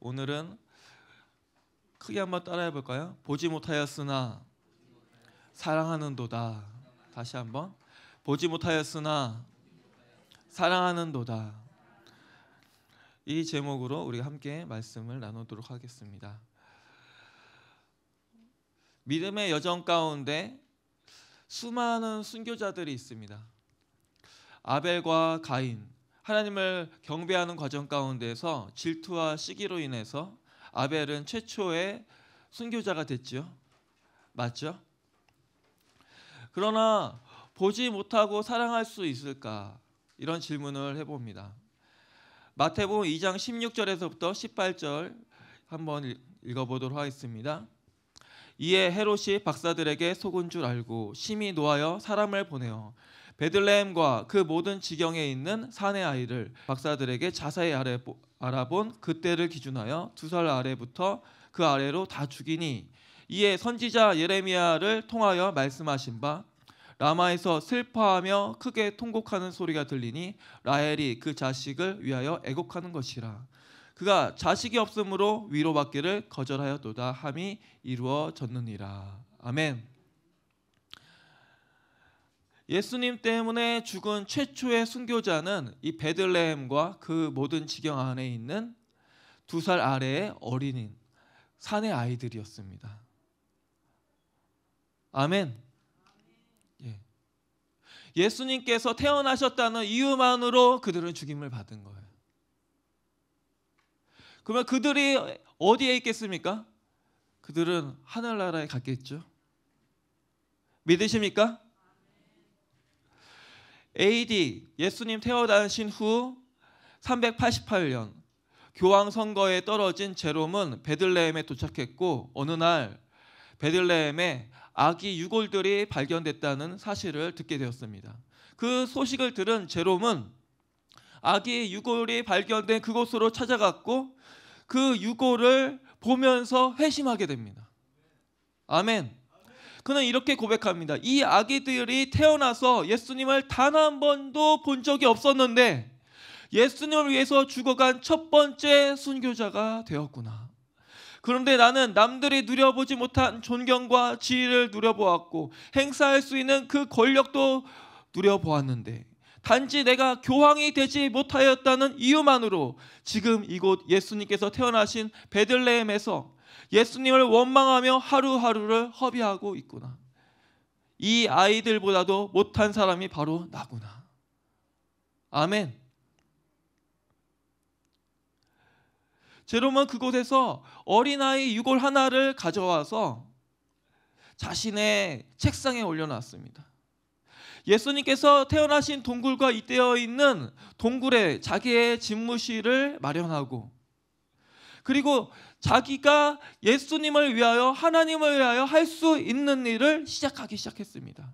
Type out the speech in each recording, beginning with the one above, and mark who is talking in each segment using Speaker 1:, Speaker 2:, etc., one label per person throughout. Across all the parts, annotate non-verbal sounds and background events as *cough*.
Speaker 1: 오늘은 크게 한번 따라해 볼까요? 보지 못하였으나 사랑하는도다. 다시 한번 보지 못하였으나 사랑하는도다. 이 제목으로 우리 함께 말씀을 나누도록 하겠습니다. 믿음의 여정 가운데 수많은 순교자들이 있습니다. 아벨과 가인, 하나님을 경배하는 과정 가운데서 질투와 시기로 인해서 아벨은 최초의 순교자가 됐지요. 맞죠? 그러나 보지 못하고 사랑할 수 있을까? 이런 질문을 해봅니다. 마태복음 2장 16절에서부터 18절 한번 읽어보도록 하겠습니다. 이에 헤롯이 박사들에게 속은 줄 알고 심히 노하여 사람을 보내어 베들레헴과 그 모든 지경에 있는 산의 아이를 박사들에게 자세히 알아본 그때를 기준하여 두 살 아래부터 그 아래로 다 죽이니 이에 선지자 예레미야를 통하여 말씀하신 바 라마에서 슬퍼하며 크게 통곡하는 소리가 들리니 라헬이 그 자식을 위하여 애곡하는 것이라 그가 자식이 없으므로 위로받기를 거절하였도다 함이 이루어졌느니라 아멘 예수님 때문에 죽은 최초의 순교자는 이 베들레헴과 그 모든 지경 안에 있는 두 살 아래의 어린인 산의 아이들이었습니다. 아멘. 예. 예수님께서 태어나셨다는 이유만으로 그들은 죽임을 받은 거예요. 그러면 그들이 어디에 있겠습니까? 그들은 하늘나라에 갔겠죠. 믿으십니까? AD 예수님 태어나신 후 388년 교황 선거에 떨어진 제롬은 베들레헴에 도착했고 어느 날 베들레헴에 아기 유골들이 발견됐다는 사실을 듣게 되었습니다. 그 소식을 들은 제롬은 아기 유골이 발견된 그곳으로 찾아갔고 그 유골을 보면서 회심하게 됩니다. 아멘. 그는 이렇게 고백합니다. 이 아기들이 태어나서 예수님을 단 한 번도 본 적이 없었는데 예수님을 위해서 죽어간 첫 번째 순교자가 되었구나. 그런데 나는 남들이 누려보지 못한 존경과 지위를 누려보았고 행사할 수 있는 그 권력도 누려보았는데 단지 내가 교황이 되지 못하였다는 이유만으로 지금 이곳 예수님께서 태어나신 베들레헴에서 예수님을 원망하며 하루하루를 허비하고 있구나. 이 아이들보다도 못한 사람이 바로 나구나. 아멘. 제롬은 그곳에서 어린아이 유골 하나를 가져와서 자신의 책상에 올려놨습니다. 예수님께서 태어나신 동굴과 잇대어 있는 동굴에 자기의 집무실을 마련하고 그리고 자기가 예수님을 위하여 하나님을 위하여 할 수 있는 일을 시작하기 시작했습니다.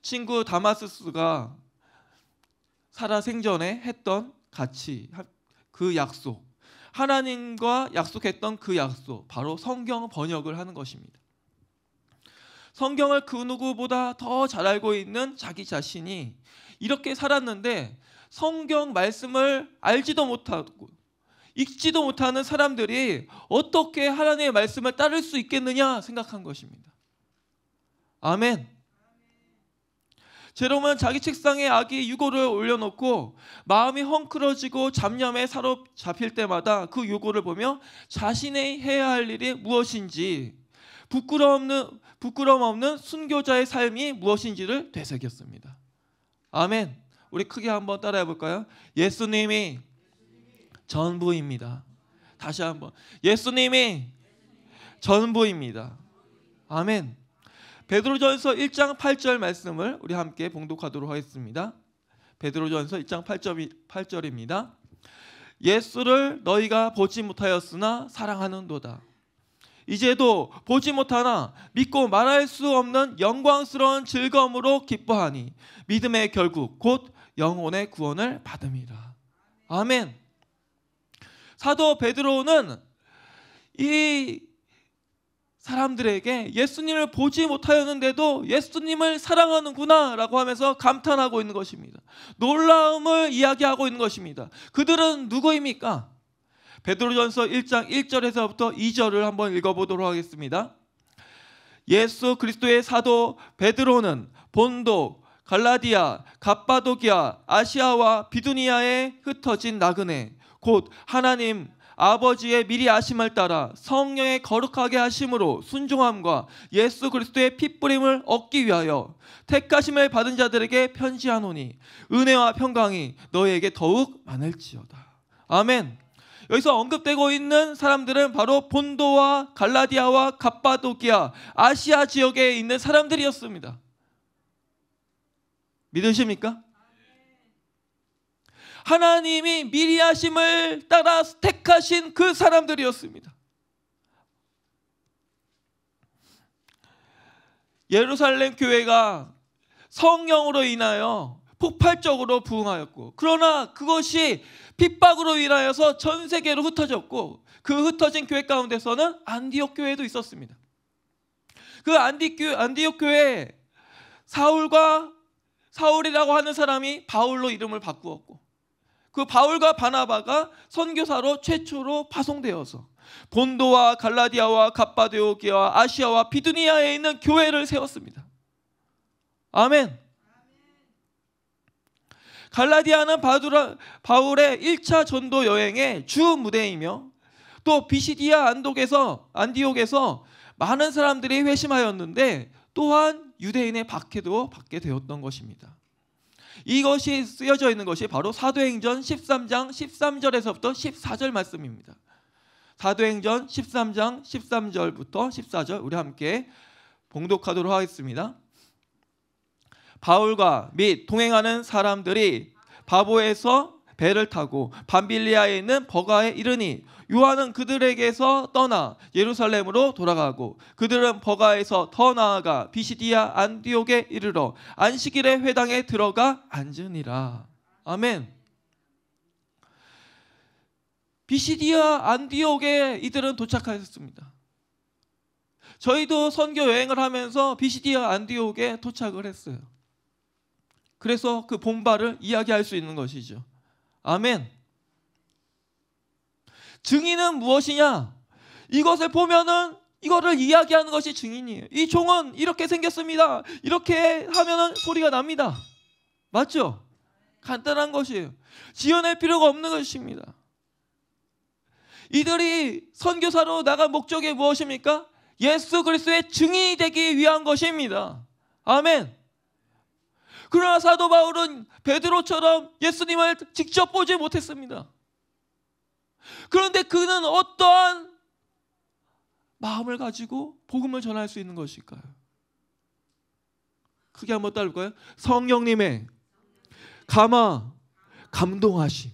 Speaker 1: 친구 다마스스가 살아 생전에 했던 같이 그 약속 하나님과 약속했던 그 약속 바로 성경 번역을 하는 것입니다. 성경을 그 누구보다 더 잘 알고 있는 자기 자신이 이렇게 살았는데 성경 말씀을 알지도 못하고 읽지도 못하는 사람들이 어떻게 하나님의 말씀을 따를 수 있겠느냐 생각한 것입니다. 아멘. 제롬은 자기 책상에 아기 유골을 올려놓고 마음이 헝클어지고 잡념에 사로잡힐 때마다 그 유골을 보며 자신의 해야 할 일이 무엇인지 부끄러움 없는 부끄러움 없는 순교자의 삶이 무엇인지를 되새겼습니다. 아멘. 우리 크게 한번 따라해 볼까요? 예수님이 전부입니다. 다시 한번 예수님이 전부입니다. 아멘. 베드로전서 1장 8절 말씀을 우리 함께 봉독하도록 하겠습니다. 베드로전서 1장 8절, 8절입니다. 예수를 너희가 보지 못하였으나 사랑하는도다. 이제도 보지 못하나 믿고 말할 수 없는 영광스러운 즐거움으로 기뻐하니 믿음의 결국 곧 영혼의 구원을 받음이라. 아멘. 사도 베드로는 이 사람들에게 예수님을 보지 못하였는데도 예수님을 사랑하는구나라고 하면서 감탄하고 있는 것입니다. 놀라움을 이야기하고 있는 것입니다. 그들은 누구입니까? 베드로전서 1장 1절에서부터 2절을 한번 읽어보도록 하겠습니다. 예수 그리스도의 사도 베드로는 본도 갈라디아, 갑바도기아, 아시아와 비두니아에 흩어진 나그네 곧 하나님 아버지의 미리 아심을 따라 성령의 거룩하게 하심으로 순종함과 예수 그리스도의 핏부림을 얻기 위하여 택하심을 받은 자들에게 편지하노니 은혜와 평강이 너희에게 더욱 많을지어다. 아멘. 여기서 언급되고 있는 사람들은 바로 본도와 갈라디아와 갑바도키아 아시아 지역에 있는 사람들이었습니다. 믿으십니까? 하나님이 미리 하심을 따라 택하신 그 사람들이었습니다. 예루살렘 교회가 성령으로 인하여 폭발적으로 부흥하였고 그러나 그것이 핍박으로 인하여서 전 세계로 흩어졌고 그 흩어진 교회 가운데서는 안디옥 교회도 있었습니다. 그 안디 옥 교회 사울과 사울이라고 하는 사람이 바울로 이름을 바꾸었고 그 바울과 바나바가 선교사로 최초로 파송되어서 본도와 갈라디아와 갑바데오기와 아시아와 비두니아에 있는 교회를 세웠습니다. 아멘. 갈라디아는 바두라, 바울의 1차 전도 여행의 주 무대이며 또 비시디아 안독에서 안디옥에서 많은 사람들이 회심하였는데 또한 유대인의 박해도 받게 되었던 것입니다. 이것이 쓰여져 있는 것이 바로 사도행전 13장 13절에서부터 14절 말씀입니다. 사도행전 13장 13절부터 14절 우리 함께 봉독하도록 하겠습니다. 바울과 및 동행하는 사람들이 바보에서 배를 타고 밤빌리아에 있는 버가에 이르니 요한은 그들에게서 떠나 예루살렘으로 돌아가고 그들은 버가에서 더 나아가 비시디아 안디옥에 이르러 안식일의 회당에 들어가 앉으니라. 아멘. 비시디아 안디옥에 이들은 도착하였습니다. 저희도 선교 여행을 하면서 비시디아 안디옥에 도착을 했어요. 그래서 그본발을 이야기할 수 있는 것이죠. 아멘. 증인은 무엇이냐? 이것을 보면은 이거를 이야기하는 것이 증인이에요. 이 종은 이렇게 생겼습니다. 이렇게 하면은 소리가 납니다. 맞죠? 간단한 것이에요. 지어낼 필요가 없는 것입니다. 이들이 선교사로 나간 목적이 무엇입니까? 예수 그리스도의 증인이 되기 위한 것입니다. 아멘. 그러나 사도 바울은 베드로처럼 예수님을 직접 보지 못했습니다. 그런데 그는 어떠한 마음을 가지고 복음을 전할 수 있는 것일까요? 크게 한번 따볼까요? 성령님의 감화, 감동하심.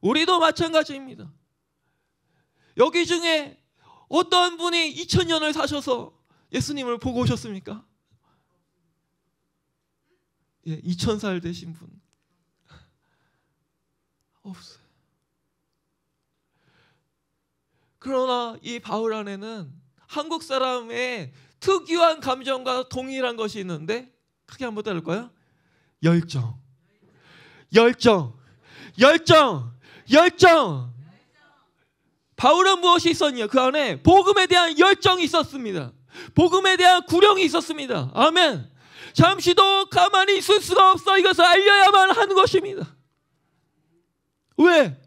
Speaker 1: 우리도 마찬가지입니다. 여기 중에 어떤 분이 2000년을 사셔서 예수님을 보고 오셨습니까? 예, 2000살 되신 분. 없어요. 그러나 이 바울 안에는 한국 사람의 특유한 감정과 동일한 것이 있는데 크게 한번 따를까요? 열정. 열정. 열정. 열정. 바울은 무엇이 있었냐? 그 안에 복음에 대한 열정이 있었습니다. 복음에 대한 구령이 있었습니다. 아멘. 잠시도 가만히 있을 수가 없어. 이것을 알려야만 하는 것입니다. 왜?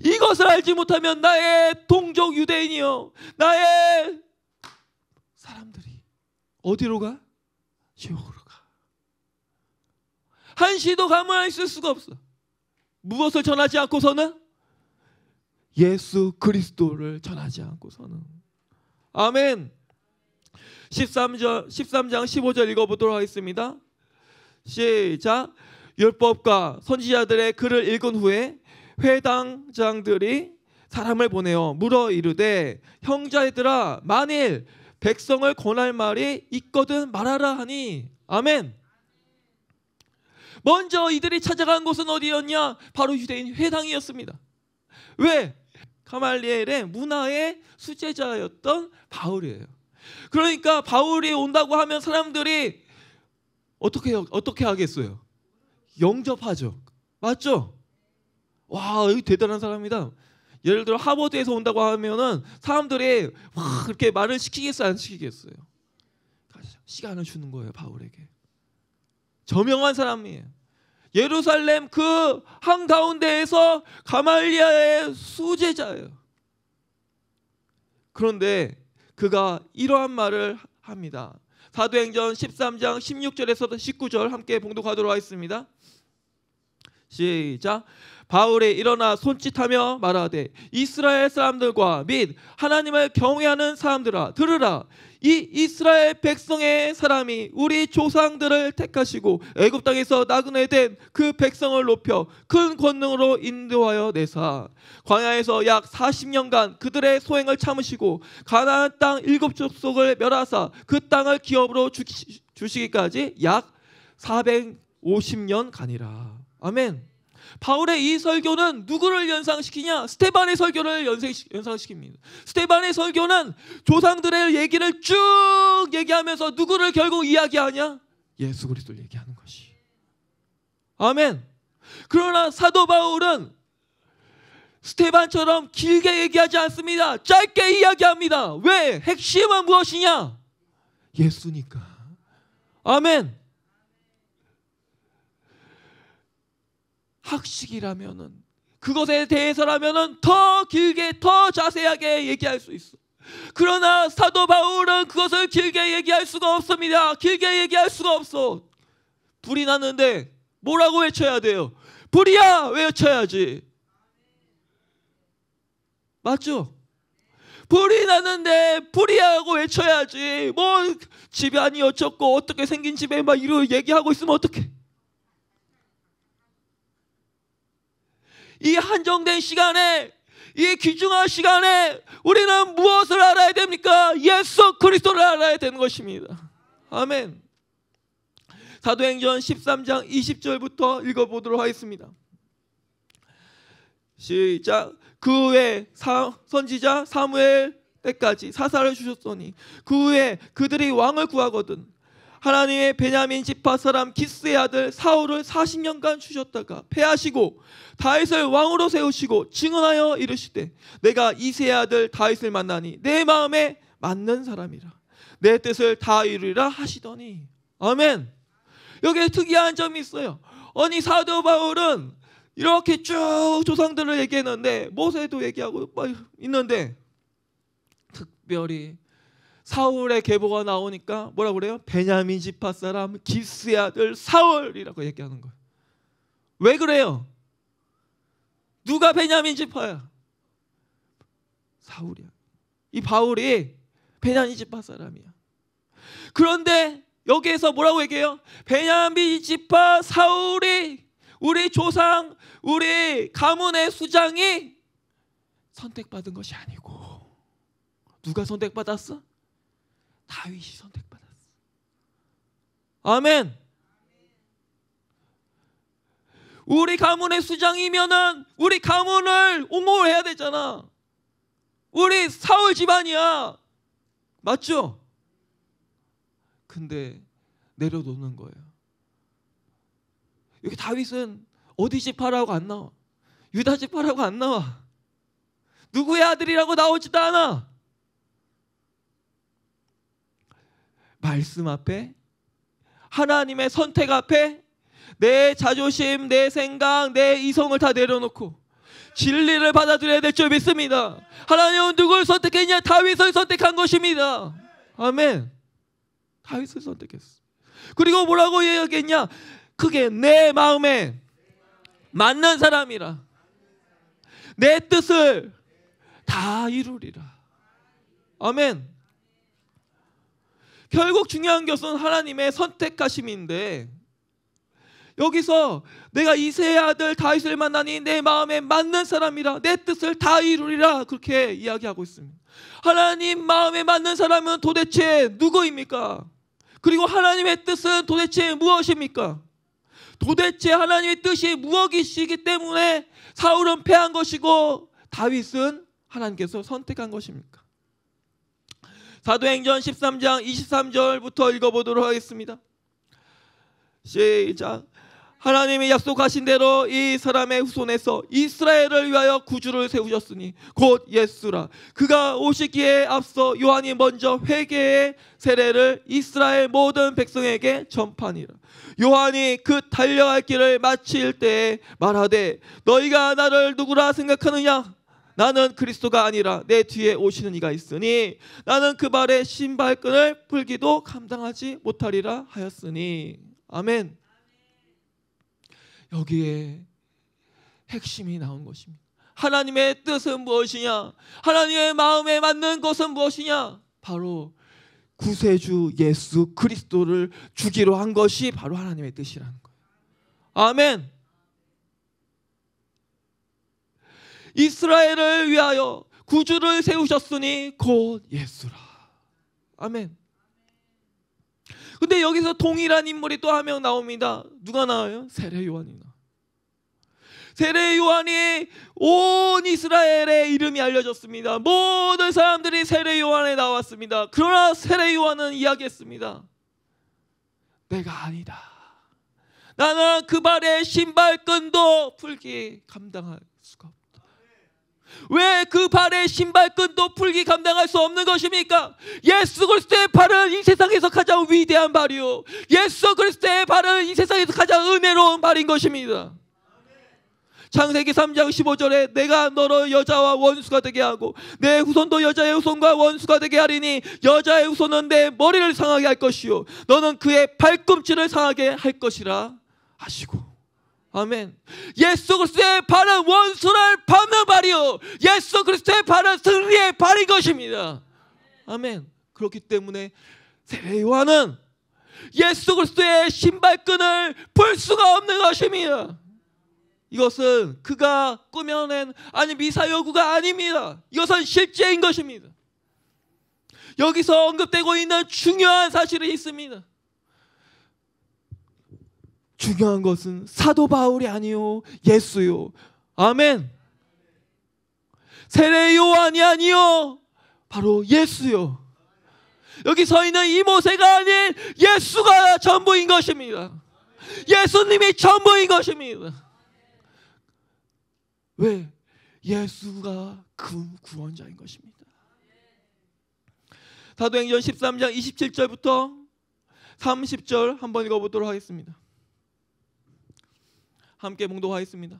Speaker 1: 이것을 알지 못하면 나의 동족 유대인이요. 나의 사람들이 어디로 가? 지옥으로 가. 한시도 가만히 있을 수가 없어. 무엇을 전하지 않고서는? 예수 그리스도를 전하지 않고서는. 아멘. 13절, 13장 15절 읽어보도록 하겠습니다. 시작. 율법과 선지자들의 글을 읽은 후에 회당장들이 사람을 보내어 물어 이르되 형제들아 만일 백성을 권할 말이 있거든 말하라 하니 아멘. 먼저 이들이 찾아간 곳은 어디였냐? 바로 유대인 회당이었습니다. 왜? 가말리엘의 문화의 수제자였던 바울이에요. 그러니까 바울이 온다고 하면 사람들이 어떻게 어떻게 하겠어요? 영접하죠. 맞죠? 와 여기 대단한 사람이다. 예를 들어 하버드에서 온다고 하면은 사람들이 막 그렇게 말을 시키겠어안 시키겠어요. 시간을 주는 거예요 바울에게. 저명한 사람이에요. 예루살렘 그 한가운데에서 가말리아의 수제자예요. 그런데 그가 이러한 말을 합니다. 사도행전 13장 16절에서 19절 함께 봉독하도록 하겠습니다. 시작. 바울이 일어나 손짓하며 말하되 이스라엘 사람들과 및 하나님을 경외하는 사람들아 들으라 이 이스라엘 백성의 사람이 우리 조상들을 택하시고 애굽 땅에서 나그네 된그 백성을 높여 큰 권능으로 인도하여 내사 광야에서 약 40년간 그들의 소행을 참으시고 가나안 땅 일곱 족속을 멸하사 그 땅을 기업으로 주시, 기까지약 450년 가니라 아멘 바울의 이 설교는 누구를 연상시키냐? 스테반의 설교를 연상시킵니다. 스테반의 설교는 조상들의 얘기를 쭉 얘기하면서 누구를 결국 이야기하냐? 예수 그리스도를 얘기하는 것이. 아멘. 그러나 사도 바울은 스테반처럼 길게 얘기하지 않습니다. 짧게 이야기합니다. 왜? 핵심은 무엇이냐? 예수니까. 아멘. 학식이라면은 그것에 대해서라면은 더 길게 더 자세하게 얘기할 수 있어. 그러나 사도 바울은 그것을 길게 얘기할 수가 없습니다. 길게 얘기할 수가 없어. 불이 났는데 뭐라고 외쳐야 돼요? 불이야 외쳐야지. 맞죠? 불이 났는데 불이야고 외쳐야지. 뭐 집안이 어쩌고 어떻게 생긴 집에 막 이러 얘기하고 있으면 어떡해? 이 한정된 시간에 이 귀중한 시간에 우리는 무엇을 알아야 됩니까? 예수 그리스도를 알아야 되는 것입니다. 아멘. 사도행전 13장 20절부터 읽어보도록 하겠습니다. 시작. 그 후에 사, 선지자 사무엘 때까지 사사를 주셨더니 그 후에 그들이 왕을 구하거든 하나님의 베냐민 지파 사람 기스의 아들 사울을 40년간 주셨다가 패하시고 다윗을 왕으로 세우시고 증언하여 이르시되 내가 이세의 아들 다윗을 만나니 내 마음에 맞는 사람이라 내 뜻을 다 이루리라 하시더니 아멘 여기에 특이한 점이 있어요 아니 사도 바울은 이렇게 쭉 조상들을 얘기했는데 모세도 얘기하고 있는데 특별히 사울의 계보가 나오니까 뭐라 그래요? 베냐민 지파 사람 기스의 아들 사울이라고 얘기하는 거예요. 왜 그래요? 누가 베냐민 지파야? 사울이야. 이 바울이 베냐민 지파 사람이야. 그런데 여기에서 뭐라고 얘기해요? 베냐민 지파 사울이 우리 조상, 우리 가문의 수장이 선택받은 것이 아니고 누가 선택받았어? 다윗이 선택받았어. 아멘. 우리 가문의 수장이면은 우리 가문을 옹호 해야 되잖아. 우리 사울 집안이야. 맞죠? 근데 내려놓는 거예요. 여기 다윗은 어디 집파라고 안 나와. 유다 집파라고 안 나와. 누구의 아들이라고 나오지도 않아. 말씀 앞에 하나님의 선택 앞에 내 자존심, 내 생각, 내 이성을 다 내려놓고 진리를 받아들여야 될 줄 믿습니다. 하나님은 누굴 선택했냐? 다윗을 선택한 것입니다. 아멘. 다윗을 선택했어. 그리고 뭐라고 얘기했냐 그게 내 마음에 맞는 사람이라. 내 뜻을 다 이루리라. 아멘. 결국 중요한 것은 하나님의 선택하심인데 여기서 내가 이세의 아들 다윗을 만나니 내 마음에 맞는 사람이라 내 뜻을 다 이루리라 그렇게 이야기하고 있습니다. 하나님 마음에 맞는 사람은 도대체 누구입니까? 그리고 하나님의 뜻은 도대체 무엇입니까? 도대체 하나님의 뜻이 무엇이시기 때문에 사울은 패한 것이고 다윗은 하나님께서 선택한 것입니까? 사도행전 13장 23절부터 읽어보도록 하겠습니다. 시작. 하나님이 약속하신 대로 이 사람의 후손에서 이스라엘을 위하여 구주를 세우셨으니 곧 예수라. 그가 오시기에 앞서 요한이 먼저 회개의 세례를 이스라엘 모든 백성에게 전파니라 요한이 그 달려갈 길을 마칠 때에 말하되 너희가 나를 누구라 생각하느냐? 나는 그리스도가 아니라 내 뒤에 오시는 이가 있으니 나는 그 발에 신발끈을 풀기도 감당하지 못하리라 하였으니 아멘. 여기에 핵심이 나온 것입니다. 하나님의 뜻은 무엇이냐? 하나님의 마음에 맞는 것은 무엇이냐? 바로 구세주 예수 그리스도를 주기로 한 것이 바로 하나님의 뜻이라는 거예요. 아멘. 이스라엘을 위하여 구주를 세우셨으니 곧 예수라. 아멘. 근데 여기서 동일한 인물이 또 한 명 나옵니다. 누가 나와요? 세례 요한이 나. 세례 요한이 온 이스라엘의 이름이 알려졌습니다. 모든 사람들이 세례 요한에 나왔습니다. 그러나 세례 요한은 이야기했습니다. 내가 아니다. 나는 그 발에 신발끈도 풀기 감당할 왜그 발의 신발끈도 풀기 감당할 수 없는 것입니까? 예수 그리스도의 발은 이 세상에서 가장 위대한 발이요. 예수 그리스도의 발은 이 세상에서 가장 은혜로운 발인 것입니다. 창세기 3장 15절에 내가 너로 여자와 원수가 되게 하고 내 후손도 여자의 후손과 원수가 되게 하리니 여자의 후손은 내 머리를 상하게 할 것이요 너는 그의 발꿈치를 상하게 할 것이라 하시고 아멘. 예수 그리스도의 발은 원수를 밟는 발이요. 예수 그리스도의 발은 승리의 발인 것입니다. 아멘. 그렇기 때문에 세례 요한은 예수 그리스도의 신발끈을 풀 수가 없는 것입니다. 이것은 그가 꾸며낸 아니 미사여구가 아닙니다. 이것은 실제인 것입니다. 여기서 언급되고 있는 중요한 사실이 있습니다. 중요한 것은 사도 바울이 아니요 예수요. 아멘. 세례 요한이 아니요 바로 예수요. 여기 서 있는 이 모세가 아닌 예수가 전부인 것입니다. 예수님이 전부인 것입니다. 왜? 예수가 그 구원자인 것입니다. 사도행전 13장 27절부터 30절 한번 읽어보도록 하겠습니다. 함께 봉독하겠습니다.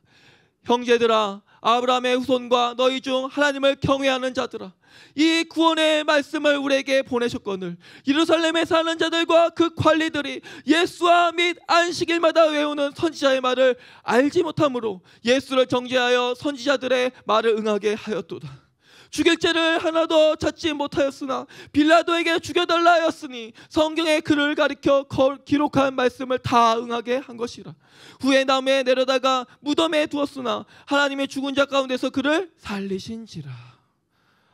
Speaker 1: 형제들아 아브라함의 후손과 너희 중 하나님을 경외하는 자들아 이 구원의 말씀을 우리에게 보내셨거늘 예루살렘에 사는 자들과 그 관리들이 예수와 및 안식일마다 외우는 선지자의 말을 알지 못하므로 예수를 정죄하여 선지자들의 말을 응하게 하였도다 죽일 제를 하나도 찾지 못하였으나 빌라도에게 죽여달라 하였으니 성경에 그를 가리켜 기록한 말씀을 다 응하게 한 것이라 후에 남에 내려다가 무덤에 두었으나 하나님의 죽은 자 가운데서 그를 살리신지라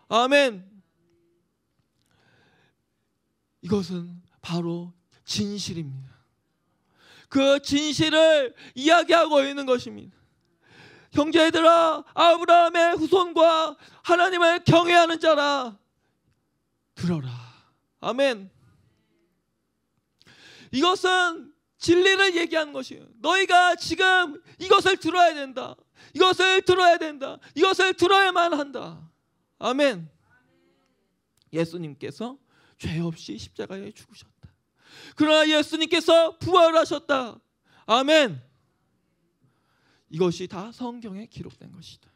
Speaker 1: 아멘 이것은 바로 진실입니다 그 진실을 이야기하고 있는 것입니다 형제들아 아브라함의 후손과 하나님을 경외하는 자라 들어라. 아멘. 이것은 진리를 얘기하는 것이에요. 너희가 지금 이것을 들어야 된다. 이것을 들어야 된다. 이것을 들어야만 한다. 아멘. 예수님께서 죄 없이 십자가에 죽으셨다. 그러나 예수님께서 부활하셨다. 아멘. 이것이 다 성경에 기록된 것이다.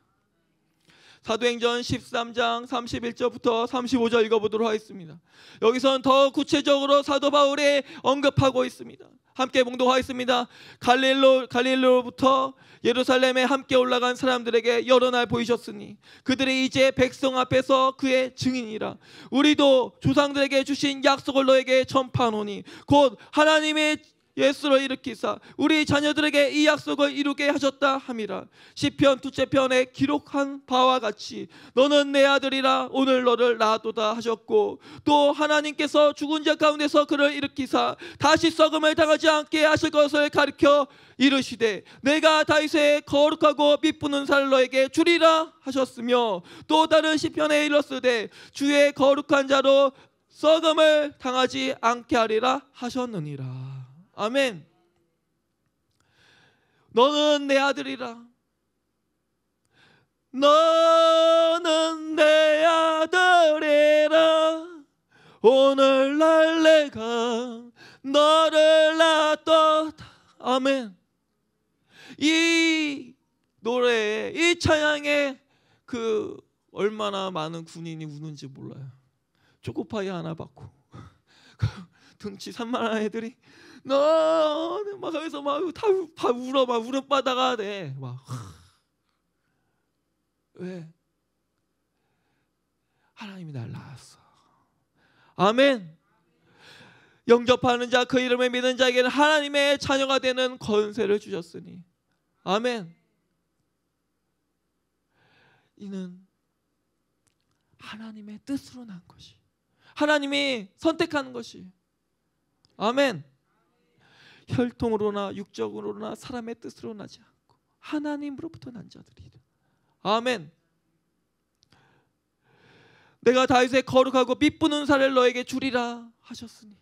Speaker 1: 사도행전 13장 31절부터 35절 읽어보도록 하겠습니다. 여기선 더 구체적으로 사도 바울이 언급하고 있습니다. 함께 봉독하겠습니다. 갈릴로 갈릴로부터 예루살렘에 함께 올라간 사람들에게 여러 날 보이셨으니 그들이 이제 백성 앞에서 그의 증인이라. 우리도 조상들에게 주신 약속을 너에게 전파하노니 곧 하나님의 예수로 일으키사 우리 자녀들에게 이 약속을 이루게 하셨다 함이라 시편 두째 편에 기록한 바와 같이 너는 내 아들이라 오늘 너를 낳도다 하셨고 또 하나님께서 죽은 자 가운데서 그를 일으키사 다시 썩음을 당하지 않게 하실 것을 가르켜 이르시되 내가 다윗의 거룩하고 빛부는 살 너에게 주리라 하셨으며 또 다른 시편에 일렀으되 주의 거룩한 자로 썩음을 당하지 않게 하리라 하셨느니라. 아멘. 너는 내 아들이라. 너는 내 아들이라. 오늘날 내가 너를 낳았다. 아멘. 이노래이 찬양에 그 얼마나 많은 군인이 우는지 몰라요. 초코파이 하나 받고 등치 *laughs* 그 산만한 애들이 나막 하면서 막다 울어 막 울음바다가 돼. 네. 막 왜? 하나님이 날 낳았어. 아멘. 영접하는 자 그 이름을 믿는 자에게는 하나님의 자녀가 되는 권세를 주셨으니. 아멘. 이는 하나님의 뜻으로 난 것이. 하나님이 선택한 것이. 아멘. 혈통으로나 육적으로나 사람의 뜻으로 나지 않고 하나님으로부터 난 자들이라. 아멘. 내가 다윗의 거룩하고 빛부는 살을 너에게 주리라 하셨으니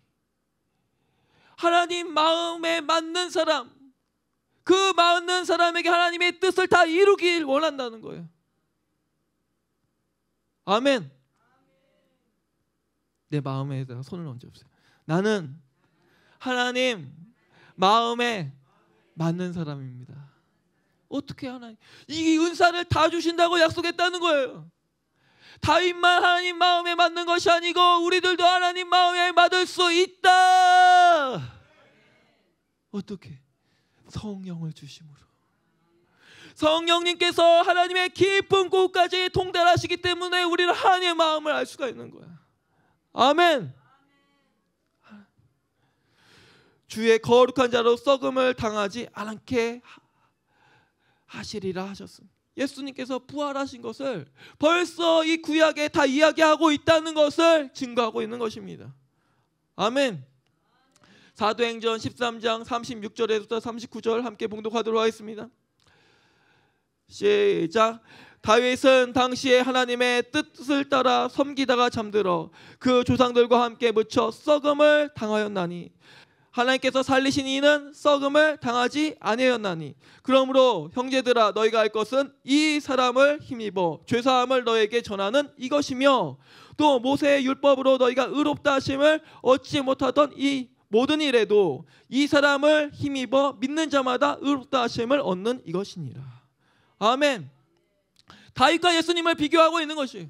Speaker 1: 하나님 마음에 맞는 사람 그 맞는 사람에게 하나님의 뜻을 다 이루길 원한다는 거예요. 아멘. 내 마음에다가 손을 얹어 주세요 나는 하나님 마음에 맞는 사람입니다. 어떻게 하나님 이 은사를 다 주신다고 약속했다는 거예요. 다윗만 하나님 마음에 맞는 것이 아니고 우리들도 하나님 마음에 맞을 수 있다. 어떻게 성령을 주심으로 성령님께서 하나님의 깊은 곳까지 통달하시기 때문에 우리는 하나님의 마음을 알 수가 있는 거야. 아멘. 주의 거룩한 자로 썩음을 당하지 않게 하시리라 하셨습니다. 예수님께서 부활하신 것을 벌써 이 구약에 다 이야기하고 있다는 것을 증거하고 있는 것입니다. 아멘. 사도행전 13장 3 6절에서 39절 함께 봉독하도록 하겠습니다. 시작. 다윗은 당시에 하나님의 뜻을 따라 섬기다가 잠들어 그 조상들과 함께 묻혀 썩음을 당하였나니 하나님께서 살리신 이는 썩음을 당하지 아니었나니 그러므로 형제들아 너희가 할 것은 이 사람을 힘입어 죄 사함을 너에게 전하는 이것이며 또 모세의 율법으로 너희가 의롭다 하심을 얻지 못하던 이 모든 일에도 이 사람을 힘입어 믿는 자마다 의롭다 하심을 얻는 이것이니라. 아멘. 다윗과 예수님을 비교하고 있는 것이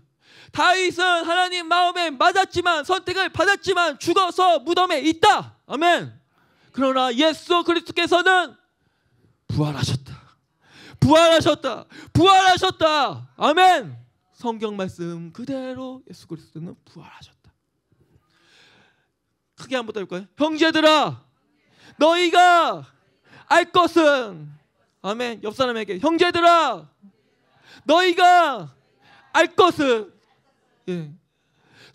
Speaker 1: 다윗은 하나님 마음에 맞았지만 선택을 받았지만 죽어서 무덤에 있다. 아멘. 그러나 예수 그리스도께서는 부활하셨다. 부활하셨다. 부활하셨다. 아멘. 성경 말씀 그대로 예수 그리스도는 부활하셨다. 크게 한번 더 볼까요? 형제들아 너희가 알 것은 아멘. 옆 사람에게 형제들아 너희가 알 것은 예.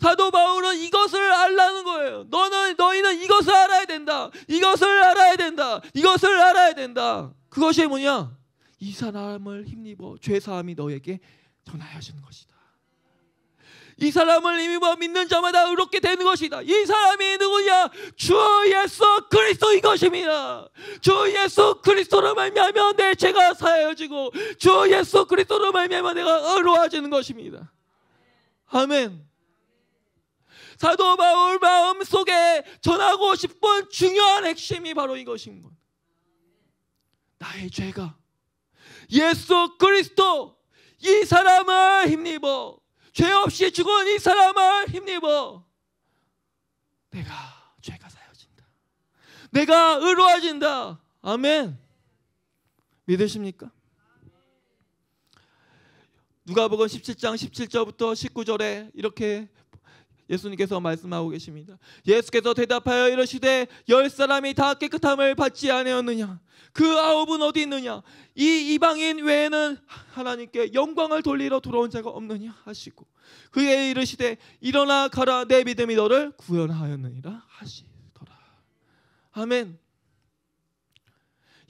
Speaker 1: 사도 바울은 이것을 알라는 거예요. 너는 너희는 이것을 알아야 된다. 이것을 알아야 된다. 이것을 알아야 된다. 그것이 뭐냐? 이 사람을 힘입어 죄 사함이 너에게 전하여 주는 것이다. 이 사람을 힘입어 믿는 자마다 의롭게 되는 것이다. 이 사람이 누구냐? 주 예수 그리스도인 것입니다. 주 예수 그리스도로 말미암아 내 죄가 사여지고 주 예수 그리스도로 말미암아 내가 의로워지는 것입니다. 아멘. 사도 바울 마음 속에 전하고 싶은 중요한 핵심이 바로 이것인 것. 나의 죄가 예수 그리스도 이 사람을 힘입어 죄 없이 죽은 이 사람을 힘입어 내가 죄가 사여진다. 내가 의로워진다. 아멘. 믿으십니까? 누가복음 17장 17절부터 19절에 이렇게 예수님께서 말씀하고 계십니다. 예수께서 대답하여 이르시되 열 사람이 다 깨끗함을 받지 아니었느냐? 그 아홉은 어디 있느냐? 이 이방인 외에는 하나님께 영광을 돌리러 들어온 자가 없느냐 하시고 그에 이르시되 일어나 가라 내 믿음이 너를 구원하였느니라 하시더라. 아멘.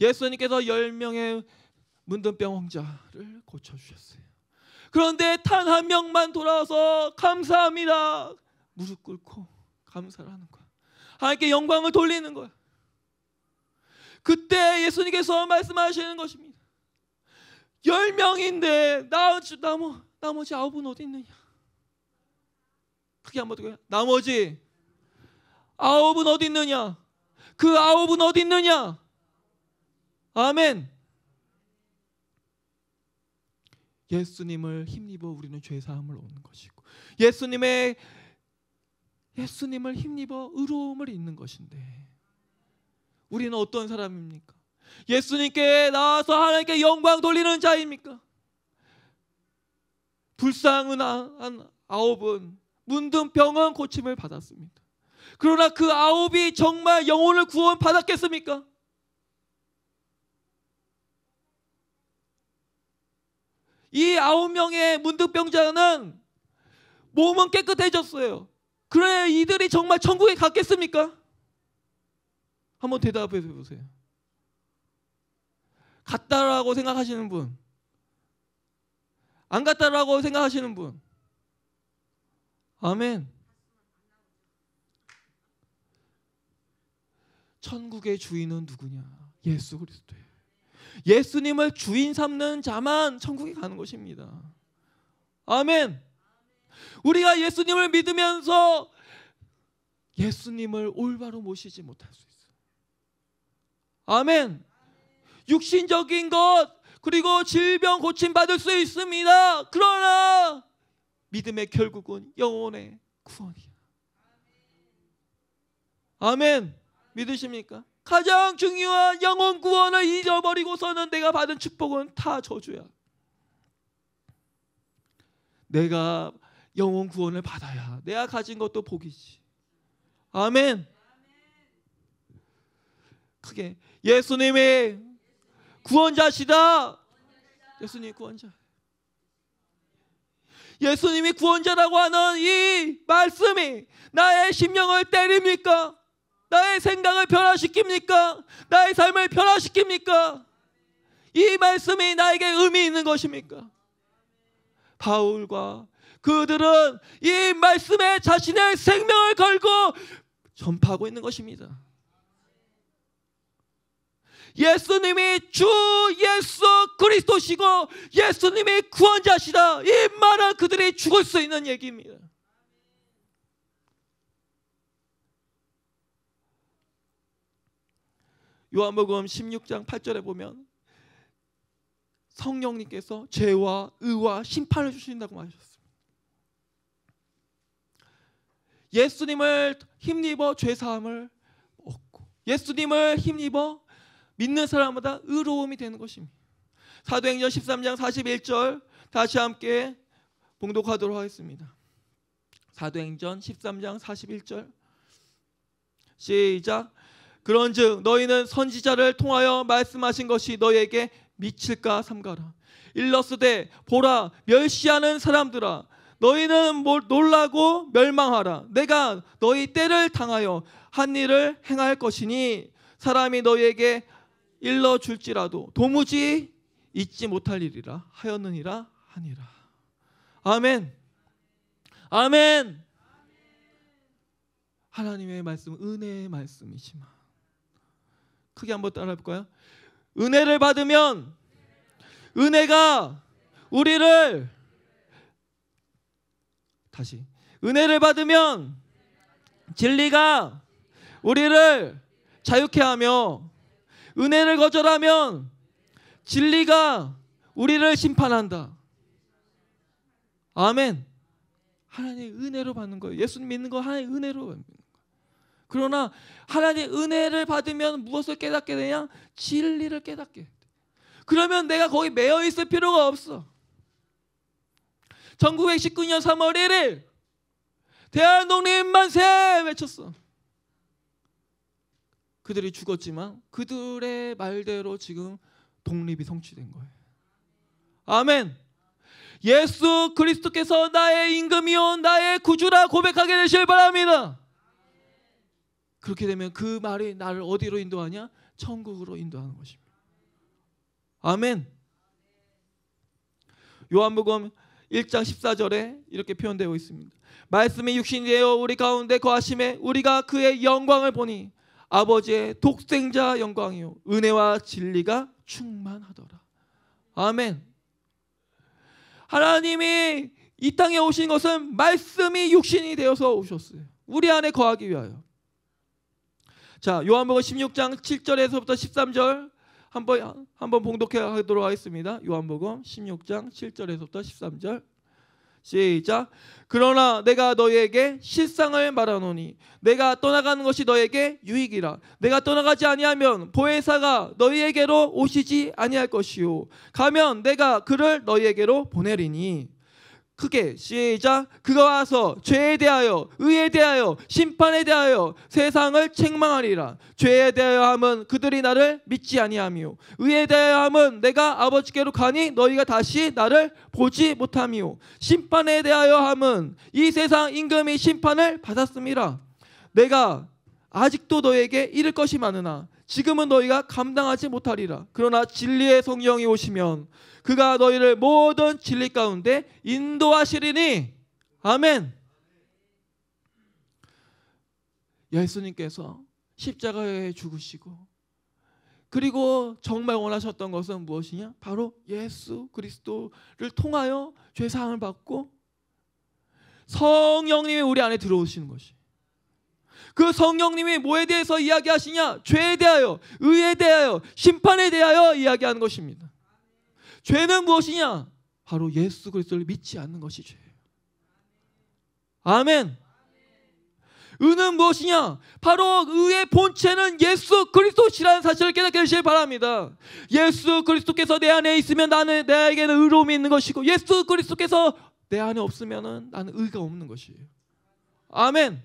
Speaker 1: 예수님께서 열 명의 문둥병 환자를 고쳐 주셨어요. 그런데 단 한 명만 돌아와서 감사합니다. 무릎 꿇고 감사를 하는 거야. 하나님께 영광을 돌리는 거야. 그때 예수님께서 말씀하시는 것입니다. 열 명인데 나머지 나머 나머지 아홉은 어디 있느냐? 그게 한번 어떻게 나머지 아홉은 어디 있느냐? 그 아홉은 어디 있느냐? 아멘. 예수님을 힘입어 우리는 죄 사함을 얻는 것이고 예수님의 예수님을 힘입어 의로움을 잇는 것인데 우리는 어떤 사람입니까? 예수님께 나와서 하나님께 영광 돌리는 자입니까? 불쌍은한 아, 아홉은 문든 병은 고침을 받았습니다. 그러나 그 아홉이 정말 영혼을 구원 받았겠습니까? 이 아홉 명의 문득병자는 몸은 깨끗해졌어요. 그래 이들이 정말 천국에 갔겠습니까? 한번 대답해 보세요. 갔다라고 생각하시는 분, 안 갔다라고 생각하시는 분, 아멘. 천국의 주인은 누구냐? 예수 그리스도예요. 예수님을 주인 삼는 자만 천국에 가는 것입니다. 아멘. 우리가 예수님을 믿으면서 예수님을 올바로 모시지 못할 수 있어요. 아멘. 육신적인 것 그리고 질병 고침 받을 수 있습니다. 그러나 믿음의 결국은 영혼의 구원이야. 아멘. 믿으십니까? 가장 중요한 영혼 구원을 잊어버리고서는 내가 받은 축복은 다 저주야. 내가 영원 구원을 받아야 내가 가진 것도 복이지. 아멘. 크게 예수님의 구원자시다. 예수님 구원자. 예수님이 구원자라고 하는 이 말씀이 나의 심령을 때립니까? 나의 생각을 변화시킵니까? 나의 삶을 변화시킵니까? 이 말씀이 나에게 의미 있는 것입니까? 바울과 그들은 이 말씀에 자신의 생명을 걸고 전파하고 있는 것입니다. 예수님이 주 예수 그리스도시고 예수님이 구원자시다. 이 말은 그들이 죽을 수 있는 얘기입니다. 요한복음 16장 8절에 보면 성령님께서 죄와 의와 심판을 주신다고 하셨어요. 예수님을 힘입어 죄 사함을 얻고 예수님을 힘입어 믿는 사람마다 의로움이 되는 것입니다. 사도행전 13장 41절 다시 함께 봉독하도록 하겠습니다. 사도행전 13장 41절 시작 그런즉 너희는 선지자를 통하여 말씀하신 것이 너희에게 미칠까 삼가라 일러스되 보라 멸시하는 사람들아 너희는 뭘 놀라고 멸망하라. 내가 너희 때를 당하여 한 일을 행할 것이니 사람이 너희에게 일러 줄지라도 도무지 잊지 못할 일이라 하였느니라 하니라. 아멘. 아멘. 하나님의 말씀 은혜의 말씀이지만 크게 한번 따라해 볼까요? 은혜를 받으면 은혜가 우리를 다시 은혜를 받으면 진리가 우리를 자유케 하며 은혜를 거절하면 진리가 우리를 심판한다. 아멘. 하나님 은혜로 받는 거예요. 예수 믿는 거 하나님 은혜로 받는 거예요. 그러나 하나님 은혜를 받으면 무엇을 깨닫게 되냐? 진리를 깨닫게. 그러면 내가 거기 매여 있을 필요가 없어. 1919년 3월 1일 대한독립 만세 외쳤어. 그들이 죽었지만 그들의 말대로 지금 독립이 성취된 거예요. 아멘. 예수 그리스도께서 나의 임금이요 나의 구주라 고백하게 되실 바랍니다. 그렇게 되면 그 말이 나를 어디로 인도하냐? 천국으로 인도하는 것입니다. 아멘. 요한복음 1장 14절에 이렇게 표현되고 있습니다. 말씀이 육신 되어 우리 가운데 거하심에 우리가 그의 영광을 보니 아버지의 독생자 영광이요 은혜와 진리가 충만하더라. 아멘. 하나님이 이 땅에 오신 것은 말씀이 육신이 되어서 오셨어요. 우리 안에 거하기 위하여. 자, 요한복음 16장 7절에서부터 13절 한번 한번 봉독 하도록 하겠습니다. 요한복음 16장 7절에서부터 13절. 시작. 그러나 내가 너희에게 실상을 말하노니 내가 떠나가는 것이 너에게 유익이라. 내가 떠나가지 아니하면 보혜사가 너희에게로 오시지 아니할 것이요. 가면 내가 그를 너희에게로 보내리니. 크게 시작 그가 와서 죄에 대하여 의에 대하여 심판에 대하여 세상을 책망하리라 죄에 대하여 함은 그들이 나를 믿지 아니하며 의에 대하여 함은 내가 아버지께로 가니 너희가 다시 나를 보지 못하며 심판에 대하여 함은 이 세상 임금이 심판을 받았습니다 내가 아직도 너에게 잃을 것이 많으나 지금은 너희가 감당하지 못하리라. 그러나 진리의 성령이 오시면 그가 너희를 모든 진리 가운데 인도하시리니 아멘. 예수님께서 십자가에 죽으시고 그리고 정말 원하셨던 것은 무엇이냐? 바로 예수 그리스도를 통하여 죄 사함을 받고 성령님이 우리 안에 들어오시는 것이. 그 성령님이 뭐에 대해서 이야기하시냐? 죄에 대하여, 의에 대하여, 심판에 대하여 이야기하는 것입니다. 죄는 무엇이냐? 바로 예수 그리스도를 믿지 않는 것이 죄예요. 아멘. 의는 무엇이냐? 바로 의의 본체는 예수 그리스도시라는 사실을 깨닫게 되시길 바랍니다. 예수 그리스도께서 내 안에 있으면 나는 내에게는 의로움이 있는 것이고 예수 그리스도께서 내 안에 없으면 나는 의가 없는 것이에요. 아멘.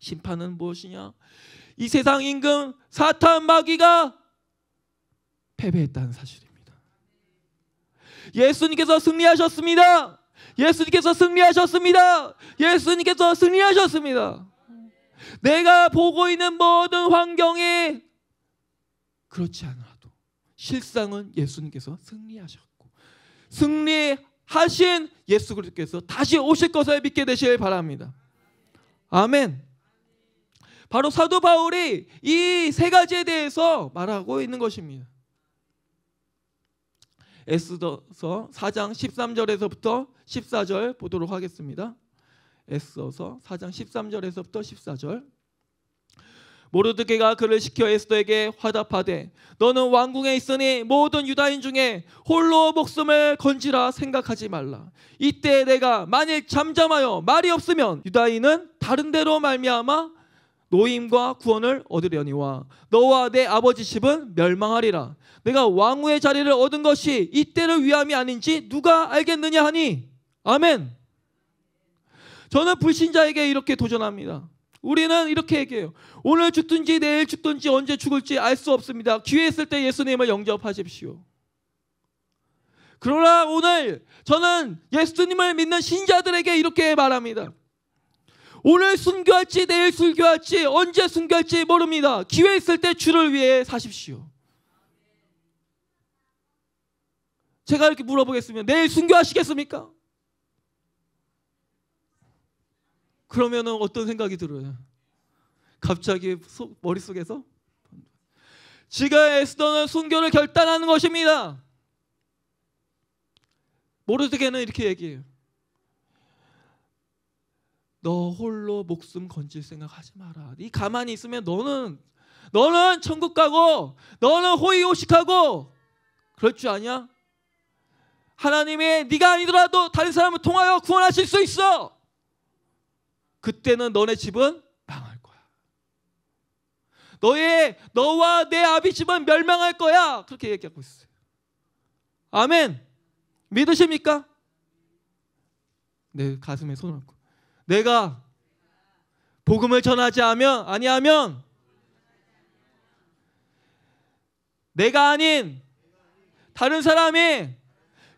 Speaker 1: 심판은 무엇이냐? 이 세상 임금 사탄 마귀가 패배했다는 사실입니다. 예수님께서 승리하셨습니다. 예수님께서 승리하셨습니다. 예수님께서 승리하셨습니다. 내가 보고 있는 모든 환경에 그렇지 않아도 실상은 예수님께서 승리하셨고 승리하신 예수 그리스도께서 다시 오실 것을 믿게 되시길 바랍니다. 아멘. 바로 사도 바울이 이 세 가지에 대해서 말하고 있는 것입니다. 에스더서 4장 13절에서부터 14절 보도록 하겠습니다. 에스더서 4장 13절에서부터 14절. 모르드게가 그를 시켜 에스더에게 화답하되 너는 왕궁에 있으니 모든 유다인 중에 홀로 목숨을 건지라 생각하지 말라 이때 내가 만일 잠잠하여 말이 없으면 유다인은 다른 데로 말미암아 노임과 구원을 얻으려니와 너와 내 아버지 집은 멸망하리라 내가 왕후의 자리를 얻은 것이 이때를 위함이 아닌지 누가 알겠느냐 하니 아멘 저는 불신자에게 이렇게 도전합니다 우리는 이렇게 얘기해요 오늘 죽든지 내일 죽든지 언제 죽을지 알 수 없습니다 기회 있을 때 예수님을 영접하십시오 그러나 오늘 저는 예수님을 믿는 신자들에게 이렇게 말합니다 오늘 순교할지 내일 순교할지 언제 순교할지 모릅니다. 기회 있을 때 주를 위해 사십시오. 제가 이렇게 물어보겠습니다. 내일 순교하시겠습니까? 그러면은 어떤 생각이 들어요? 갑자기 소, 머릿속에서 지금 에스더는 순교를 결단하는 것입니다. 모르드게는 이렇게 얘기해요. 너 홀로 목숨 건질 생각 하지 마라. 이 가만히 있으면 너는 너는 천국 가고 너는 호의호식하고 그럴 줄 아냐? 하나님의 네가 아니더라도 다른 사람을 통하여 구원하실 수 있어. 그때는 너네 집은 망할 거야. 너의 너와 내 아비 집은 멸망할 거야. 그렇게 얘기하고 있어요. 아멘. 믿으십니까? 내 가슴에 손을 얹고. 내가 복음을 전하지 않으면 아니하면 내가 아닌 다른 사람이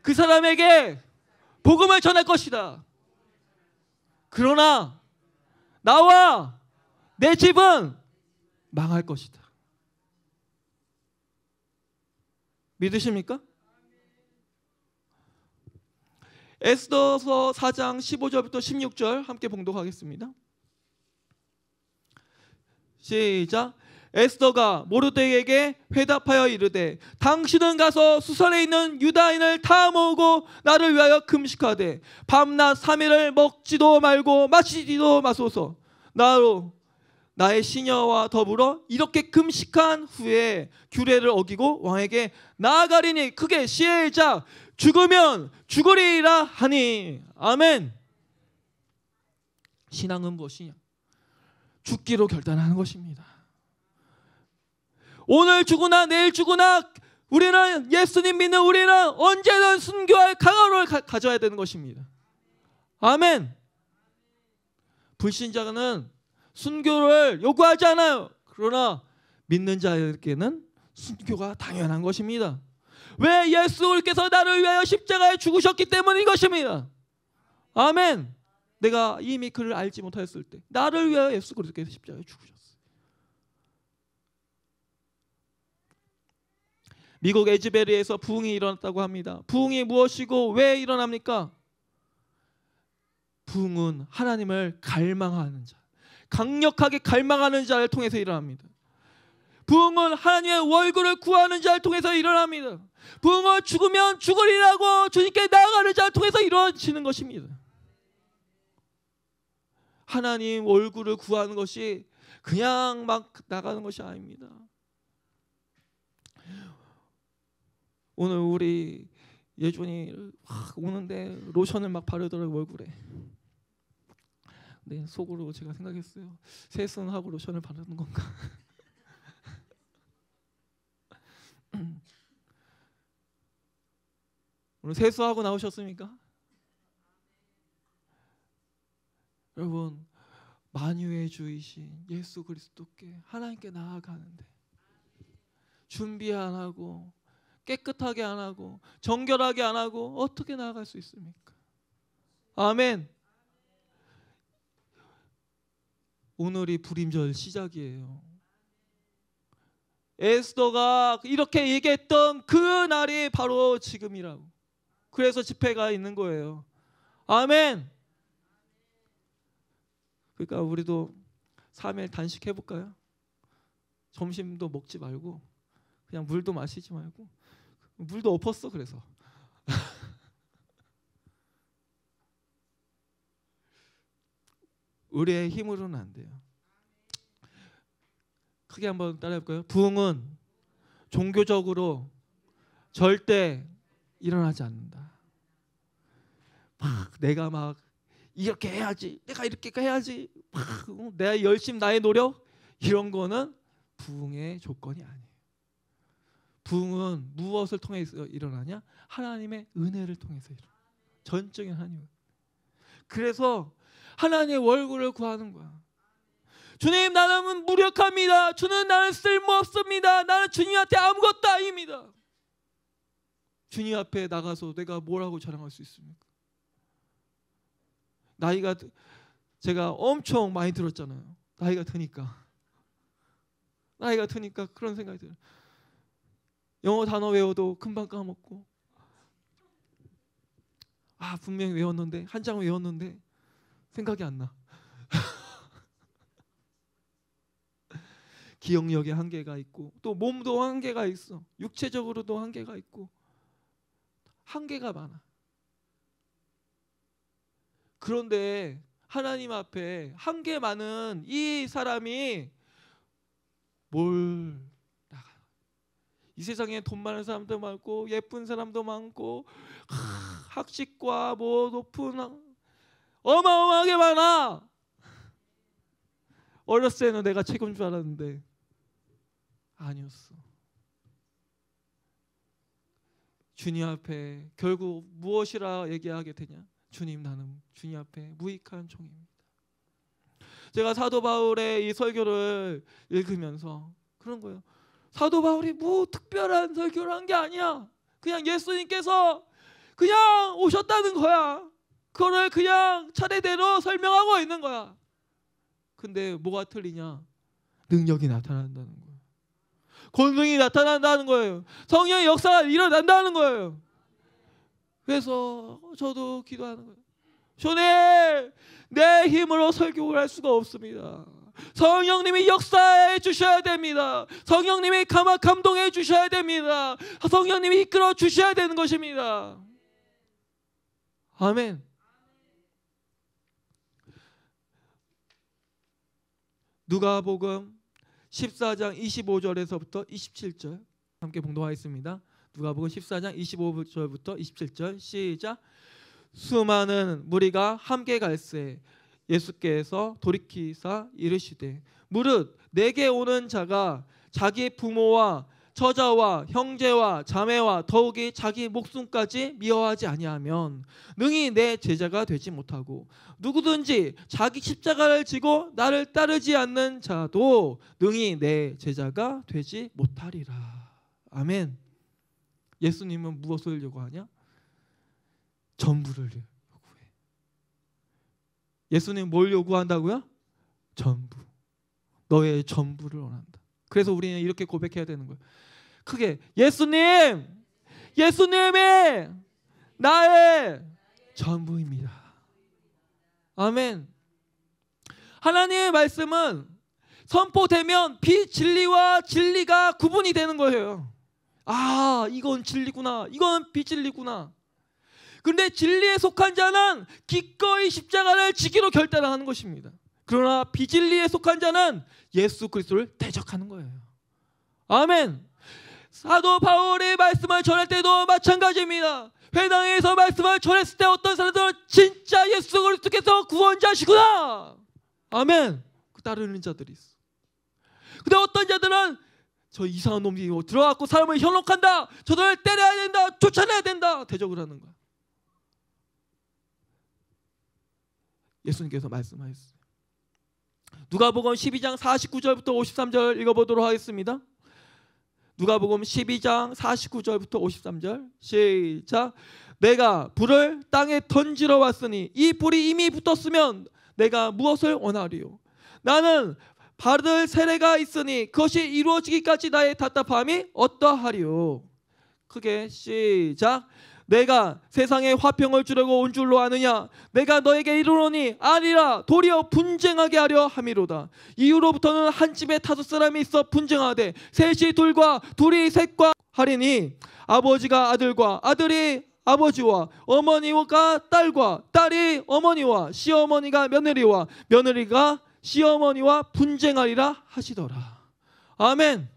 Speaker 1: 그 사람에게 복음을 전할 것이다. 그러나 나와 내 집은 망할 것이다. 믿으십니까? 에스더서 4장 15절부터 16절 함께 봉독하겠습니다. 시작. 에스더가 모르드에게 회답하여 이르되 당신은 가서 수산에 있는 유다인을 다 모으고 나를 위하여 금식하되 밤낮 3일을 먹지도 말고 마시지도 마소서 나로 나의 시녀와 더불어 이렇게 금식한 후에 규례를 어기고 왕에게 나아가리니 크게 시작 죽으면 죽으리라 하니 아멘. 신앙은 무엇이냐? 죽기로 결단하는 것입니다. 오늘 죽으나 내일 죽으나 우리는 예수님 믿는 우리는 언제든 순교할 강함을 가, 져야 되는 것입니다. 아멘. 불신자는 순교를 요구하지 않아요. 그러나 믿는 자에게는 순교가 당연한 것입니다. 왜 예수께서 나를 위하여 십자가에 죽으셨기 때문인 것입니다. 아멘. 내가 이미 그를 알지 못하을때 나를 위하여 예수 그리스도께서 십자가에 죽으셨어요. 미국 에즈베리에서 부흥이 일어났다고 합니다. 부흥이 무엇이고 왜 일어납니까? 부흥은 하나님을 갈망하는 자, 강력하게 갈망하는 자를 통해서 일어납니다. 부흥은 하나님의 월급을 구하는 자를 통해서 일어납니다. 부흥은 죽으면 죽으리라고 주님께 나아가는 자를 통해서 이루어지는 것입니다. 하나님 월급을 구하는 것이 그냥 막 나가는 것이 아닙니다. 오늘 우리 예준이 확 오는데 로션을 막 바르더라고 얼굴에. 네 속으로 제가 생각했어요. 세수는 하고 로션을 바르는 건가? 음. 오늘 세수하고 나오셨습니까? 여러분 만유의 주이신 예수 그리스도께 하나님께 나아가는데 준비 안 하고 깨끗하게 안 하고 정결하게 안 하고 어떻게 나아갈 수 있습니까? 아멘. 오늘이 불임절 시작이에요. 에스더가 이렇게 얘기했던 그 날이 바로 지금이라고. 그래서 집회가 있는 거예요. 아멘. 그러니까 우리도 3일 단식 해볼까요? 점심도 먹지 말고 그냥 물도 마시지 말고 물도 엎었어 그래서 *laughs* 우리의 힘으로는 안 돼요. 크게 한번 따라해 볼까요? 부흥은 종교적으로 절대 일어나지 않는다. 막 내가 막 이렇게 해야지, 내가 이렇게 해야지, 막내 열심, 나의 노력 이런 거는 부흥의 조건이 아니에요. 부흥은 무엇을 통해서 일어나냐? 하나님의 은혜를 통해서 일어 전적인 하나님. 그래서 하나님의 월급을 구하는 거야. 주님 나는 무력합니다. 주는 나는 쓸모없습니다. 나는 주님한테 아무것도 아닙니다. 주님 앞에 나가서 내가 뭐라고 자랑할 수 있습니까? 나이가 제가 엄청 많이 들었잖아요. 나이가 드니까 나이가 드니까 그런 생각이 들어요. 영어 단어 외워도 금방 까먹고 아 분명히 외웠는데 한 장 외웠는데 생각이 안 나. *laughs* 기억력에 한계가 있고 또 몸도 한계가 있어. 육체적으로도 한계가 있고 한계가 많아. 그런데 하나님 앞에 한계 많은 이 사람이 뭘 나가? 이 세상에 돈 많은 사람도 많고 예쁜 사람도 많고 학식과 뭐 높은 어마어마하게 많아. 어렸을 때는 내가 책임 인줄 알았는데 아니었어. 주님 앞에 결국 무엇이라 얘기하게 되냐? 주님 나는 주님 앞에 무익한 종입니다. 제가 사도 바울의 이 설교를 읽으면서 그런 거예요. 사도 바울이 뭐 특별한 설교를 한 게 아니야. 그냥 예수님께서 그냥 오셨다는 거야. 그거를 그냥 차례대로 설명하고 있는 거야. 근데 뭐가 틀리냐? 능력이 나타난다는 거예요. 권능이 나타난다는 거예요. 성령의 역사가 일어난다는 거예요. 그래서 저도 기도하는 거예요. 주님, 내 힘으로 설교를 할 수가 없습니다. 성령님이 역사해 주셔야 됩니다. 성령님이 감화 감동해 주셔야 됩니다. 성령님이 이끌어 주셔야 되는 것입니다. 아멘. 누가복음 14장 25절에서부터 27절 함께 봉독하겠습니다. 누가복음 14장 25절부터 27절 시작. 수많은 무리가 함께 갈새 예수께서 돌이키사 이르시되 무릇 내게 오는 자가 자기 부모와 처자와 형제와 자매와 더욱이 자기 목숨까지 미워하지 아니하면 능히 내 제자가 되지 못하고 누구든지 자기 십자가를 지고 나를 따르지 않는 자도 능히 내 제자가 되지 못하리라. 아멘. 예수님은 무엇을 요구하냐? 전부를 요구해. 예수님 뭘 요구한다고요? 전부. 너의 전부를 원한다. 그래서 우리는 이렇게 고백해야 되는 거예요. 크게 예수님, 예수님이 나의 전부입니다. 아멘. 하나님의 말씀은 선포되면 비진리와 진리가 구분이 되는 거예요. 아, 이건 진리구나. 이건 비진리구나. 근데 진리에 속한 자는 기꺼이 십자가를 지기로 결단 하는 것입니다. 그러나 비진리에 속한 자는 예수 그리스도를 대적하는 거예요. 아멘. 사도 바울의 말씀을 전할 때도 마찬가지입니다. 회당에서 말씀을 전했을 때 어떤 사람들은 진짜 예수 그리스도께서 구원자시구나. 아멘. 그 따르는 자들이 있어. 근데 어떤 자들은 저 이상한 놈이 뭐 들어왔고 사람을 현혹한다. 저들을 때려야 된다. 쫓아내야 된다. 대적을 하는 거야. 예수님께서 말씀하셨어요. 누가복음 12장 49절부터 53절 읽어보도록 하겠습니다. 누가복음 12장 49절부터 53절 시작. 내가 불을 땅에 던지러 왔으니 이 불이 이미 붙었으면 내가 무엇을 원하리요? 나는 받을 세례가 있으니 그것이 이루어지기까지 나의 답답함이 어떠하리요? 크게 시작. 내가 세상에 화평을 주려고 온 줄로 아느냐 내가 너에게 이르노니 아니라 도리어 분쟁하게 하려 함이로다 이후로부터는 한 집에 다섯 사람이 있어 분쟁하되 셋이 둘과 둘이 셋과 하리니 아버지가 아들과 아들이 아버지와 어머니와 딸과 딸이 어머니와 시어머니가 며느리와 며느리가 시어머니와 분쟁하리라 하시더라 아멘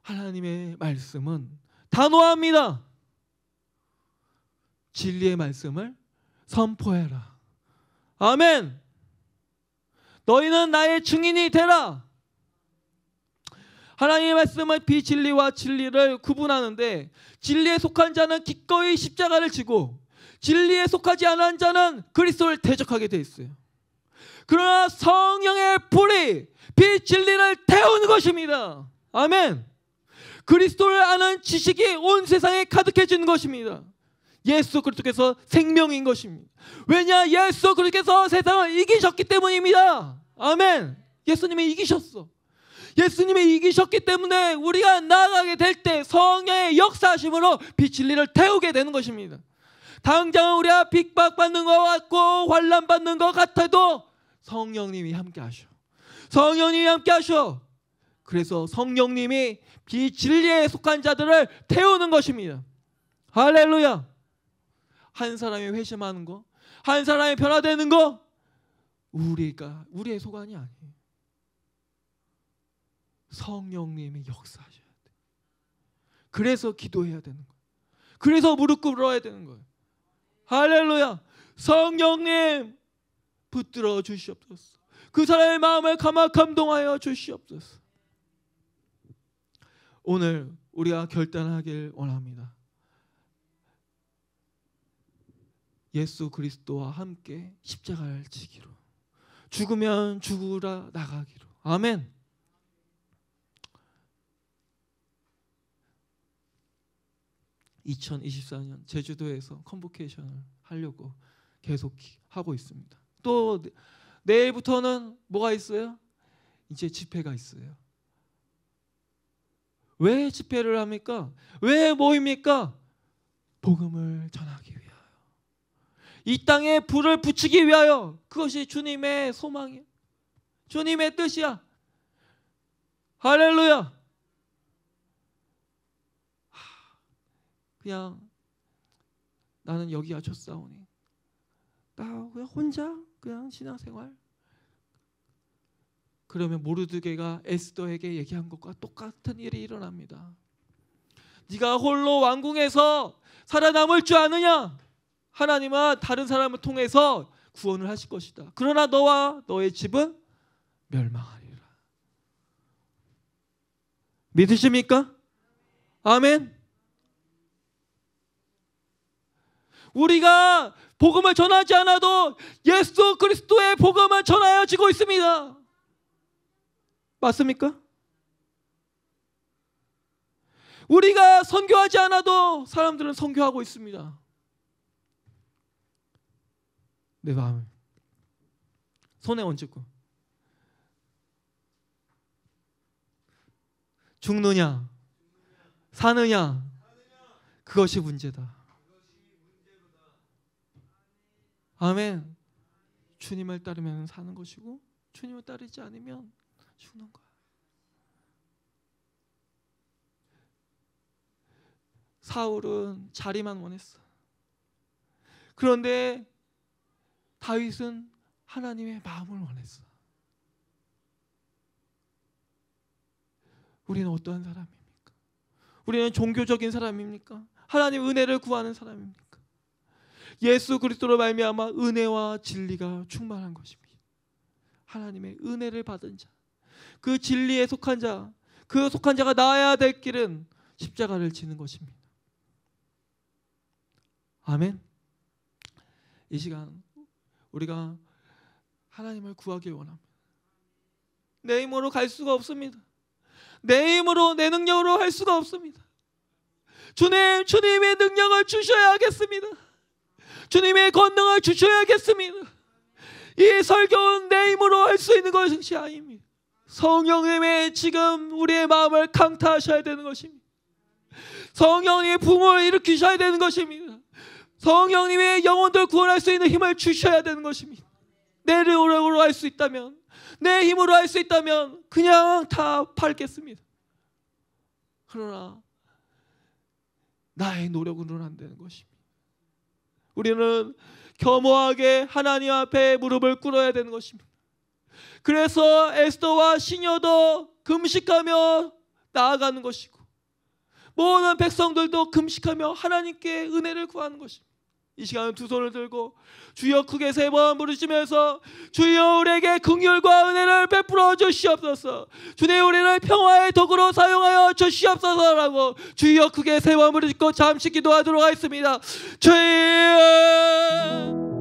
Speaker 1: 하나님의 말씀은 단호합니다. 진리의 말씀을 선포해라. 아멘. 너희는 나의 증인이 되라. 하나님의 말씀은 비진리와 진리를 구분하는데 진리에 속한 자는 기꺼이 십자가를 지고 진리에 속하지 않은 자는 그리스도를 대적하게 돼 있어요. 그러나 성령의 불이 비진리를 태우는 것입니다. 아멘. 그리스도를 아는 지식이 온 세상에 가득해지는 것입니다. 예수 그리스도께서 생명인 것입니다. 왜냐? 예수 그리스도께서 세상을 이기셨기 때문입니다. 아멘. 예수님이 이기셨어. 예수님이 이기셨기 때문에 우리가 나아가게 될 때 성령의 역사심으로 빛진리를 태우게 되는 것입니다. 당장 우리가 핍박받는 것 같고 환란받는 것 같아도 성령님이 함께 하셔. 성령님이 함께 하셔. 그래서 성령님이 비진리에 속한 자들을 태우는 것입니다. 할렐루야. 한 사람이 회심하는 거, 한 사람이 변화되는 거 우리가 우리의 소관이 아니에요. 성령님의 역사하셔야 돼. 그래서 기도해야 되는 거 그래서 무릎 꿇어야 되는 거예요. 할렐루야. 성령님 붙들어 주시옵소서. 그 사람의 마음을 감화 감동하여 주시옵소서. 오늘 우리가 결단하길 원합니다. 예수 그리스도와 함께 십자가를 지기로 죽으면 죽으라 나가기로 아멘. (2024년) 제주도에서 컨보케이션을 하려고 계속 하고 있습니다. 또 내일부터는 뭐가 있어요? 이제 집회가 있어요. 왜 집회를 합니까? 왜 모입니까? 복음을 전하기 위하여. 이 땅에 불을 붙이기 위하여. 그것이 주님의 소망이야. 주님의 뜻이야. 할렐루야. 그냥 나는 여기가 좋사오니. 나 그냥 혼자 그냥 신앙생활 그러면 모르드게가 에스더에게 얘기한 것과 똑같은 일이 일어납니다. 네가 홀로 왕궁에서 살아남을 줄 아느냐? 하나님은 다른 사람을 통해서 구원을 하실 것이다. 그러나 너와 너의 집은 멸망하리라. 믿으십니까? 아멘. 우리가 복음을 전하지 않아도 예수 그리스도의 복음을 전하여지고 있습니다. 맞습니까? 우리가 선교하지 않아도 사람들은 선교하고 있습니다. 내 마음을 손에 얹고 죽느냐 사느냐 그것이 문제다. 아멘. 주님을 따르면 사는 것이고 주님을 따르지 않으면 죽는 거야. 사울은 자리만 원했어. 그런데 다윗은 하나님의 마음을 원했어. 우리는 어떠한 사람입니까? 우리는 종교적인 사람입니까? 하나님 은혜를 구하는 사람입니까? 예수 그리스도로 말미암아 은혜와 진리가 충만한 것입니다. 하나님의 은혜를 받은 자. 그 진리에 속한 자, 그 속한 자가 나아야 될 길은 십자가를 지는 것입니다. 아멘. 이 시간 우리가 하나님을 구하길 원합니다. 내 힘으로 갈 수가 없습니다. 내 힘으로 내 능력으로 할 수가 없습니다. 주님, 주님의 능력을 주셔야 겠습니다 주님의 권능을 주셔야겠습니다. 이 설교는 내 힘으로 할 수 있는 것이 아닙니다. 성령님의 지금 우리의 마음을 강타하셔야 되는 것입니다. 성령님의 부모를 일으키셔야 되는 것입니다. 성령님의 영혼들 구원할 수 있는 힘을 주셔야 되는 것입니다. 내 노력으로 할 수 있다면, 내 힘으로 할 수 있다면 그냥 다 팔겠습니다. 그러나 나의 노력으로는 안 되는 것입니다. 우리는 겸허하게 하나님 앞에 무릎을 꿇어야 되는 것입니다. 그래서 에스더와 시녀도 금식하며 나아가는 것이고 모든 백성들도 금식하며 하나님께 은혜를 구하는 것입니다. 이 시간 두 손을 들고 주여 크게 세 번 부르시면서 주여 우리에게 긍휼과 은혜를 베풀어 주시옵소서 주님 우리를 평화의 덕으로 사용하여 주시옵소서라고 주여 크게 세 번 부르짖고 잠시 기도하도록 하겠습니다 주여